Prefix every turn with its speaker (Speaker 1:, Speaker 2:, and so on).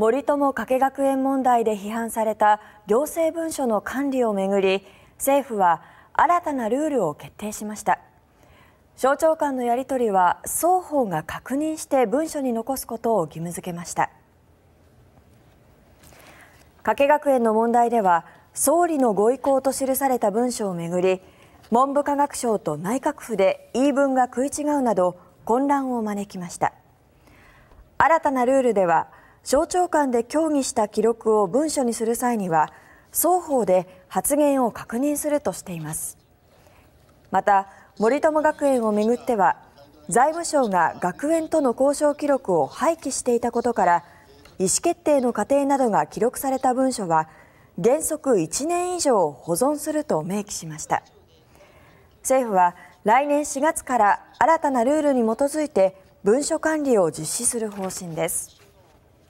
Speaker 1: 森友加計学園問題で批判された行政文書の管理を巡り政府は新たなルールを決定しました省庁間のやり取りは双方が確認して文書に残すことを義務付けました加計学園の問題では総理のご意向と記された文書を巡り文部科学省と内閣府で言い分が食い違うなど混乱を招きました新たなルールでは省庁間で協議した記録を文書にする際には双方で発言を確認するとしていますまた、森友学園を巡っては財務省が学園との交渉記録を廃棄していたことから意思決定の過程などが記録された文書は原則1年以上保存すると明記しました政府は来年4月から新たなルールに基づいて文書管理を実施する方針です